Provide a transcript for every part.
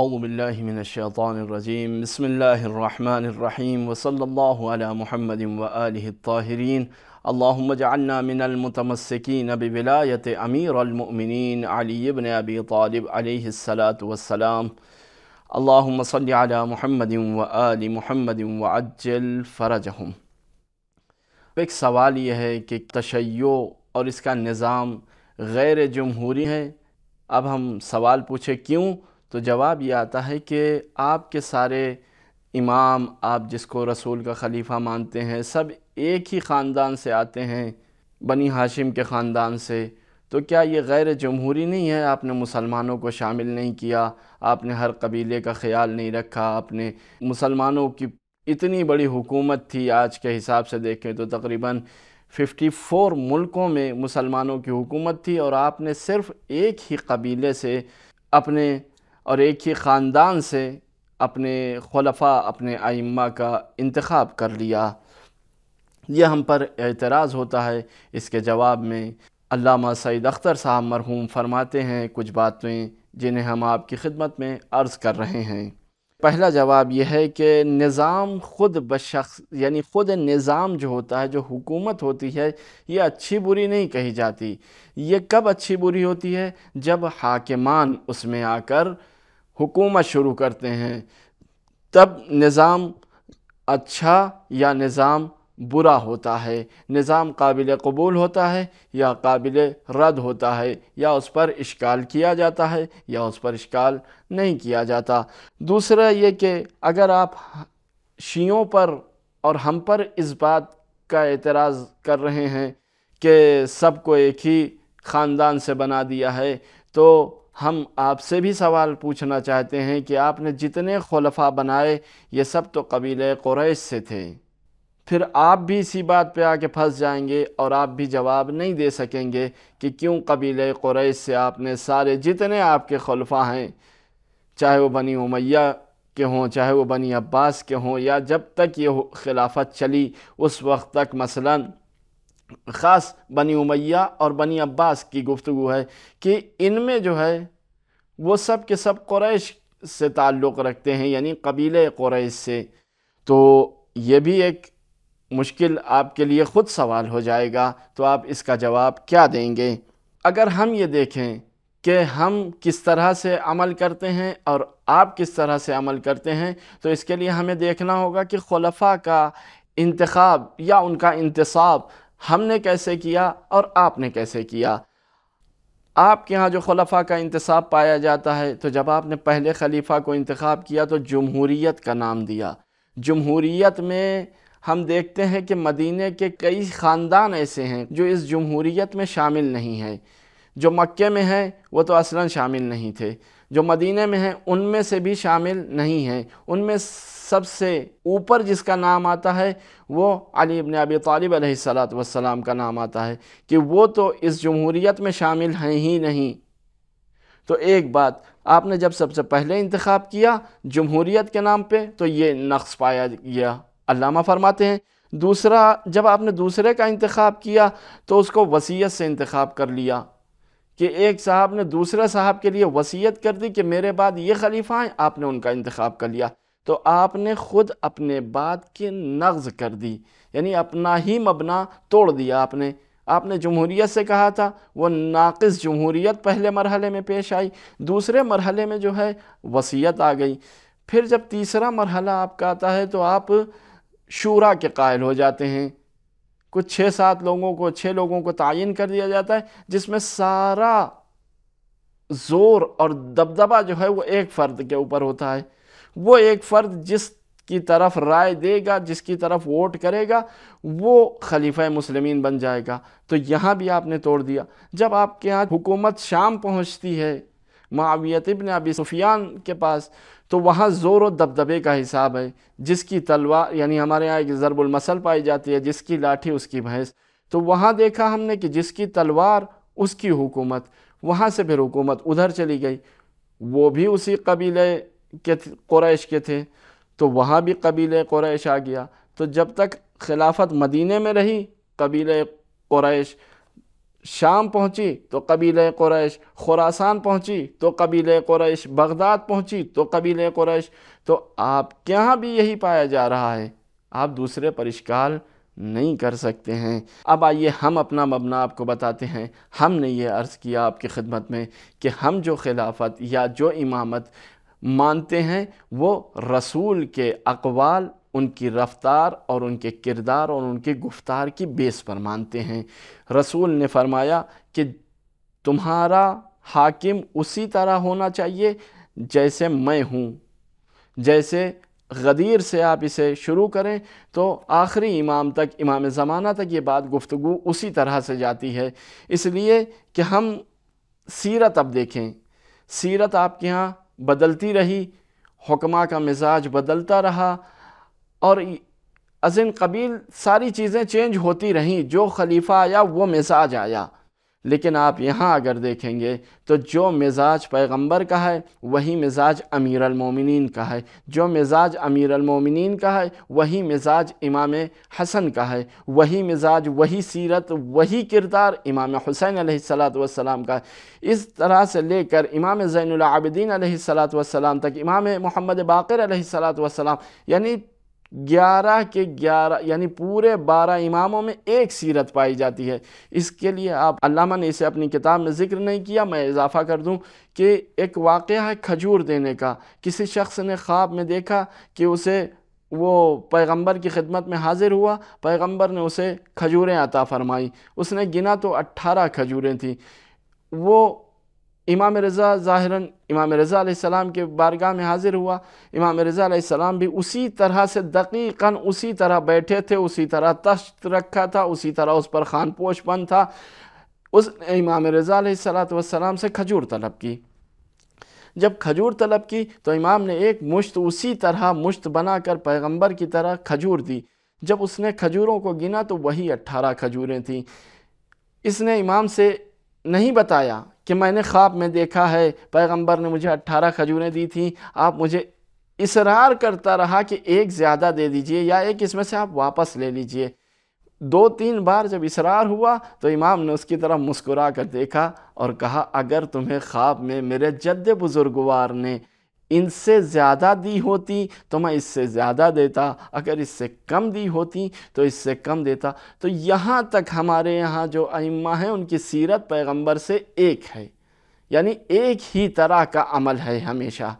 اعوذ باللہ من الشیطان الرجیم بسم اللہ الرحمن الرحیم وصلی اللہ علی محمد وآلہ الطاہرین اللہم المتمسكين من المتمسکین بولایت امیر المؤمنین علی طالب ابی طالب علیہ وسلام اللہ مصى ع محمدم وعليٰ محمد و اج الفرجحم اب سوال یہ ہے کہ تشیع اور اس کا نظام غیر جمہوری ہے اب ہم سوال پوچھے کیوں تو جواب یہ آتا ہے کہ آپ کے سارے امام آپ جس کو رسول کا خلیفہ مانتے ہیں سب ایک ہی خاندان سے آتے ہیں بنی ہاشم کے خاندان سے تو کیا یہ غیر جمہوری نہیں ہے آپ نے مسلمانوں کو شامل نہیں کیا آپ نے ہر قبیلے کا خیال نہیں رکھا آپ نے مسلمانوں کی اتنی بڑی حکومت تھی آج کے حساب سے دیکھیں تو تقریباً ففٹی فور ملکوں میں مسلمانوں کی حکومت تھی اور آپ نے صرف ایک ہی قبیلے سے اپنے اور ایک ہی خاندان سے اپنے خلفہ اپنے آئمہ کا انتخاب کر لیا یہ ہم پر اعتراض ہوتا ہے اس کے جواب میں علامہ سعید اختر صاحب مرحوم فرماتے ہیں کچھ باتیں جنہیں ہم آپ کی خدمت میں عرض کر رہے ہیں پہلا جواب یہ ہے کہ نظام خود بشخص یعنی خود نظام جو ہوتا ہے جو حکومت ہوتی ہے یہ اچھی بری نہیں کہی جاتی یہ کب اچھی بری ہوتی ہے جب حاکمان اس میں آ کر حکومت شروع کرتے ہیں تب نظام اچھا یا نظام برا ہوتا ہے نظام قابل قبول ہوتا ہے یا قابل رد ہوتا ہے یا اس پر اشکال کیا جاتا ہے یا اس پر اشکال نہیں کیا جاتا دوسرا یہ کہ اگر آپ شیعوں پر اور ہم پر اس بات کا اعتراض کر رہے ہیں کہ سب کو ایک ہی خاندان سے بنا دیا ہے تو ہم آپ سے بھی سوال پوچھنا چاہتے ہیں کہ آپ نے جتنے خلفہ بنائے یہ سب تو قبیل قریش سے تھے پھر آپ بھی اسی بات پہ آ کے پھنس جائیں گے اور آپ بھی جواب نہیں دے سکیں گے کہ کیوں قبیل قریش سے آپ نے سارے جتنے آپ کے خلفہ ہیں چاہے وہ بنی امیہ کے ہوں چاہے وہ بنی عباس کے ہوں یا جب تک یہ خلافت چلی اس وقت تک مثلاً خاص بنی امیہ اور بنی عباس کی گفتگو ہے کہ ان میں جو ہے وہ سب کے سب قریش سے تعلق رکھتے ہیں یعنی قبیلے قریش سے تو یہ بھی ایک مشکل آپ کے لیے خود سوال ہو جائے گا تو آپ اس کا جواب کیا دیں گے اگر ہم یہ دیکھیں کہ ہم کس طرح سے عمل کرتے ہیں اور آپ کس طرح سے عمل کرتے ہیں تو اس کے لیے ہمیں دیکھنا ہوگا کہ خلفاء کا انتخاب یا ان کا انتصاب ہم نے کیسے کیا اور آپ نے کیسے کیا آپ کے ہاں جو خلفہ کا انتصاب پایا جاتا ہے تو جب آپ نے پہلے خلیفہ کو انتخاب کیا تو جمہوریت کا نام دیا جمہوریت میں ہم دیکھتے ہیں کہ مدینہ کے کئی خاندان ایسے ہیں جو اس جمہوریت میں شامل نہیں ہیں جو مکے میں ہیں وہ تو اصلاً شامل نہیں تھے جو مدینہ میں ہیں ان میں سے بھی شامل نہیں ہیں ان میں سب سے اوپر جس کا نام آتا ہے وہ علی ابی طالب علیہ السلام کا نام آتا ہے کہ وہ تو اس جمہوریت میں شامل ہیں ہی نہیں تو ایک بات آپ نے جب سب سے پہلے انتخاب کیا جمہوریت کے نام پہ تو یہ نقص پایا گیا علامہ فرماتے ہیں دوسرا جب آپ نے دوسرے کا انتخاب کیا تو اس کو وسیعت سے انتخاب کر لیا کہ ایک صاحب نے دوسرے صاحب کے لیے وسیعت کر دی کہ میرے بعد یہ خلیفہ ہیں آپ نے ان کا انتخاب کر لیا تو آپ نے خود اپنے بات کی نغز کر دی یعنی اپنا ہی مبنا توڑ دیا آپ نے آپ نے جمہوریت سے کہا تھا وہ ناقص جمہوریت پہلے مرحلے میں پیش آئی دوسرے مرحلے میں جو ہے وصیت آ گئی پھر جب تیسرا مرحلہ آپ کا آتا ہے تو آپ شورا کے قائل ہو جاتے ہیں کچھ چھ سات لوگوں کو چھ لوگوں کو تعین کر دیا جاتا ہے جس میں سارا زور اور دبدبہ جو ہے وہ ایک فرد کے اوپر ہوتا ہے وہ ایک فرد جس کی طرف رائے دے گا جس کی طرف ووٹ کرے گا وہ خلیفہ مسلمین بن جائے گا تو یہاں بھی آپ نے توڑ دیا جب آپ کے ہاں حکومت شام پہنچتی ہے معاویت ابن ابی صفیان کے پاس تو وہاں زور و دبدبے کا حساب ہے جس کی تلوار یعنی ہمارے ہاں ایک ضرب المسل پائی جاتی ہے جس کی لاٹھی اس کی بھینس تو وہاں دیکھا ہم نے کہ جس کی تلوار اس کی حکومت وہاں سے پھر حکومت ادھر چلی گئی وہ بھی اسی قبیلے کے قریش کے تھے تو وہاں بھی قبیلہ قریش آ گیا تو جب تک خلافت مدینہ میں رہی قبیلہ قریش شام پہنچی تو قبیلہ قریش خوراسان پہنچی تو قبیلہ قریش بغداد پہنچی تو قبیلہ قریش تو آپ کے ہاں بھی یہی پایا جا رہا ہے آپ دوسرے پر اشکال نہیں کر سکتے ہیں اب آئیے ہم اپنا مبنا آپ کو بتاتے ہیں ہم نے یہ عرض کیا آپ کی خدمت میں کہ ہم جو خلافت یا جو امامت مانتے ہیں وہ رسول کے اقوال ان کی رفتار اور ان کے کردار اور ان کی گفتار کی بیس پر مانتے ہیں رسول نے فرمایا کہ تمہارا حاکم اسی طرح ہونا چاہیے جیسے میں ہوں جیسے غدیر سے آپ اسے شروع کریں تو آخری امام تک امام زمانہ تک یہ بات گفتگو اسی طرح سے جاتی ہے اس لیے کہ ہم سیرت اب دیکھیں سیرت آپ کے ہاں بدلتی رہی حکمہ کا مزاج بدلتا رہا اور ازن قبیل ساری چیزیں چینج ہوتی رہیں جو خلیفہ آیا وہ مزاج آیا لیکن آپ یہاں اگر دیکھیں گے تو جو مزاج پیغمبر کا ہے وہی مزاج امیر المومنین کا ہے جو مزاج امیر المومنین کا ہے وہی مزاج امام حسن کا ہے وہی مزاج وہی سیرت وہی کردار امام حسین علیہ السلام کا ہے اس طرح سے لے کر امام زین العابدین علیہ السلام تک امام محمد باقر علیہ السلام یعنی گیارہ کے گیارہ یعنی پورے بارہ اماموں میں ایک سیرت پائی جاتی ہے اس کے لیے آپ علامہ نے اسے اپنی کتاب میں ذکر نہیں کیا میں اضافہ کر دوں کہ ایک واقعہ ہے کھجور دینے کا کسی شخص نے خواب میں دیکھا کہ اسے وہ پیغمبر کی خدمت میں حاضر ہوا پیغمبر نے اسے کھجوریں عطا فرمائی اس نے گنا تو اٹھارہ کھجوریں تھیں وہ امام رضا ظاہراً امام رضا علیہ السلام کے بارگاہ میں حاضر ہوا امام رضا علیہ السلام بھی اسی طرح سے دقیقاً اسی طرح بیٹھے تھے اسی طرح تشت رکھا تھا اسی طرح اس پر خان پوش بند تھا اس امام رضا علیہ السلام سے کھجور طلب کی جب کھجور طلب کی تو امام نے ایک مشت اسی طرح مشت بنا کر پیغمبر کی طرح کھجور دی جب اس نے کھجوروں کو گنا تو وہی اٹھارہ کھجوریں تھیں اس نے امام سے نہیں بتایا کہ میں نے خواب میں دیکھا ہے پیغمبر نے مجھے اٹھارہ کھجوریں دی تھیں آپ مجھے اسرار کرتا رہا کہ ایک زیادہ دے دیجئے یا ایک اس میں سے آپ واپس لے لیجئے دو تین بار جب اسرار ہوا تو امام نے اس کی طرح مسکرا کر دیکھا اور کہا اگر تمہیں خواب میں میرے جد بزرگوار نے ان سے زیادہ دی ہوتی تو میں اس سے زیادہ دیتا اگر اس سے کم دی ہوتی تو اس سے کم دیتا تو یہاں تک ہمارے یہاں جو ائمہ ہیں ان کی سیرت پیغمبر سے ایک ہے یعنی ایک ہی طرح کا عمل ہے ہمیشہ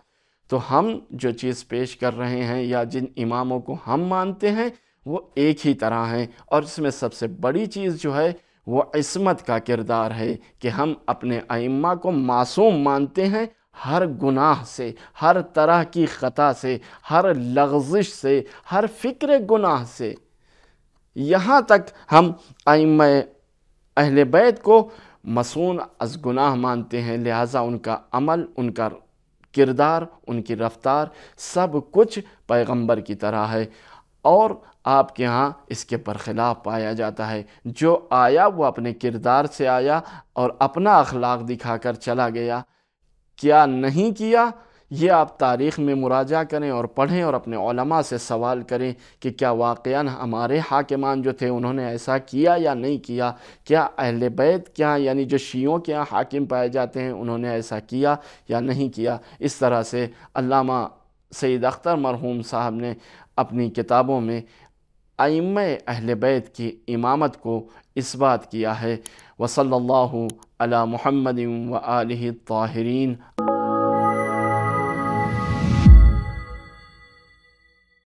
تو ہم جو چیز پیش کر رہے ہیں یا جن اماموں کو ہم مانتے ہیں وہ ایک ہی طرح ہیں اور اس میں سب سے بڑی چیز جو ہے وہ عصمت کا کردار ہے کہ ہم اپنے ائمہ کو معصوم مانتے ہیں ہر گناہ سے ہر طرح کی خطا سے ہر لغزش سے ہر فکر گناہ سے یہاں تک ہم ائمہ اہل بیت کو از گناہ مانتے ہیں لہٰذا ان کا عمل ان کا کردار ان کی رفتار سب کچھ پیغمبر کی طرح ہے اور آپ کے ہاں اس کے برخلاف پایا جاتا ہے جو آیا وہ اپنے کردار سے آیا اور اپنا اخلاق دکھا کر چلا گیا کیا نہیں کیا یہ آپ تاریخ میں مراجعہ کریں اور پڑھیں اور اپنے علماء سے سوال کریں کہ کیا واقعاً ہمارے حاکمان جو تھے انہوں نے ایسا کیا یا نہیں کیا کیا اہل بیت کیا یعنی جو شیعوں کے حاکم پائے جاتے ہیں انہوں نے ایسا کیا یا نہیں کیا اس طرح سے علامہ سید اختر مرحوم صاحب نے اپنی کتابوں میں ائمہ اہل بیت کی امامت کو اس بات کیا ہے وصلی اللہ علی محمد و علیہ تاہرین